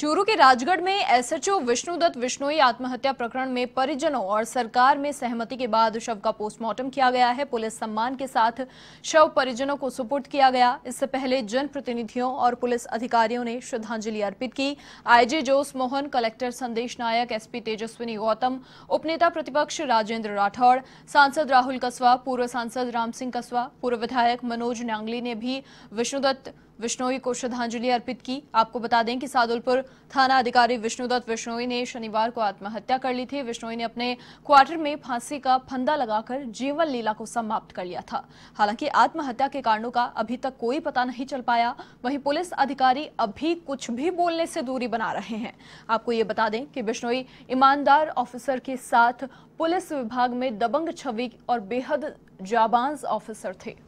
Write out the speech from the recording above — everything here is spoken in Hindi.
चूरू के राजगढ़ में एसएचओ विष्णुदत्त विष्णोई आत्महत्या प्रकरण में परिजनों और सरकार में सहमति के बाद शव का पोस्टमार्टम किया गया है पुलिस सम्मान के साथ शव परिजनों को सुपुर्द किया गया इससे पहले जनप्रतिनिधियों और पुलिस अधिकारियों ने श्रद्धांजलि अर्पित की आईजी जोस मोहन कलेक्टर संदेश नायक एसपी तेजस्विनी गौतम उपनेता प्रतिपक्ष राजेंद्र राठौड़ सांसद राहुल कस्वा पूर्व सांसद राम सिंह कस्वा पूर्व विधायक मनोज नांगली ने भी विष्णुदत्त विश्नोई को श्रद्धांजलि अर्पित की आपको बता दें कि सादुलपुर थाना अधिकारी विष्णुदत्त विश्नोई ने शनिवार को आत्महत्या कर ली थी विश्नोई ने अपने क्वार्टर में फांसी का फंदा लगाकर जीवन लीला को समाप्त कर लिया था हालांकि आत्महत्या के कारणों का अभी तक कोई पता नहीं चल पाया वहीं पुलिस अधिकारी अभी कुछ भी बोलने से दूरी बना रहे हैं आपको ये बता दें कि बिश्नोई ईमानदार ऑफिसर के साथ पुलिस विभाग में दबंग छवि और बेहद जाबाज ऑफिसर थे